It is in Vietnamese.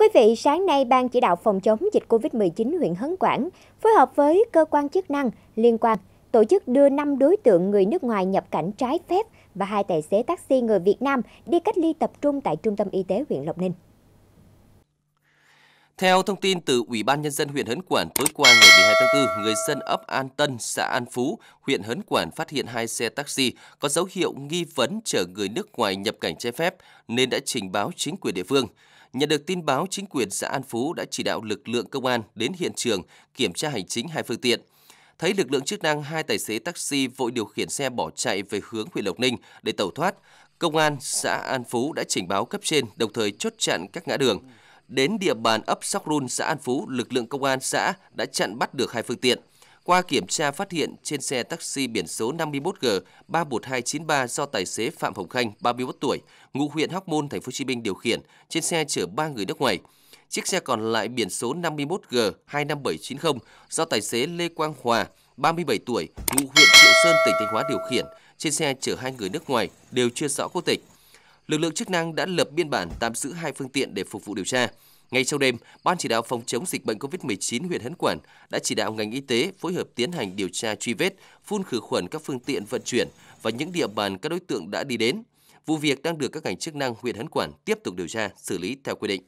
quý vị, sáng nay Ban chỉ đạo phòng chống dịch COVID-19 huyện Hấn Quảng phối hợp với cơ quan chức năng liên quan tổ chức đưa 5 đối tượng người nước ngoài nhập cảnh trái phép và hai tài xế taxi người Việt Nam đi cách ly tập trung tại Trung tâm Y tế huyện Lộc Ninh. Theo thông tin từ Ủy ban Nhân dân huyện Hấn Quản, tối qua ngày 12 tháng 4, người dân ấp An Tân, xã An Phú, huyện Hấn Quản phát hiện hai xe taxi có dấu hiệu nghi vấn chở người nước ngoài nhập cảnh trái phép nên đã trình báo chính quyền địa phương. Nhận được tin báo, chính quyền xã An Phú đã chỉ đạo lực lượng công an đến hiện trường kiểm tra hành chính hai phương tiện. Thấy lực lượng chức năng, hai tài xế taxi vội điều khiển xe bỏ chạy về hướng huyện Lộc Ninh để tẩu thoát. Công an xã An Phú đã trình báo cấp trên, đồng thời chốt chặn các ngã đường. Đến địa bàn ấp Sóc Run, xã An Phú, lực lượng công an xã đã chặn bắt được hai phương tiện. Qua kiểm tra phát hiện trên xe taxi biển số 51G 31293 do tài xế Phạm Hồng Khanh, 31 tuổi, ngụ huyện Hóc Môn, thành phố Hồ Chí Minh điều khiển, trên xe chở 3 người nước ngoài. Chiếc xe còn lại biển số 51G 25790 do tài xế Lê Quang Hòa, 37 tuổi, ngụ huyện Triệu Sơn, tỉnh Thanh Hóa điều khiển, trên xe chở hai người nước ngoài đều chưa rõ quốc tịch. Lực lượng chức năng đã lập biên bản tạm giữ hai phương tiện để phục vụ điều tra. Ngay trong đêm, Ban chỉ đạo phòng chống dịch bệnh COVID-19 huyện Hấn Quảng đã chỉ đạo ngành y tế phối hợp tiến hành điều tra truy vết, phun khử khuẩn các phương tiện vận chuyển và những địa bàn các đối tượng đã đi đến. Vụ việc đang được các ngành chức năng huyện Hấn Quảng tiếp tục điều tra, xử lý theo quy định.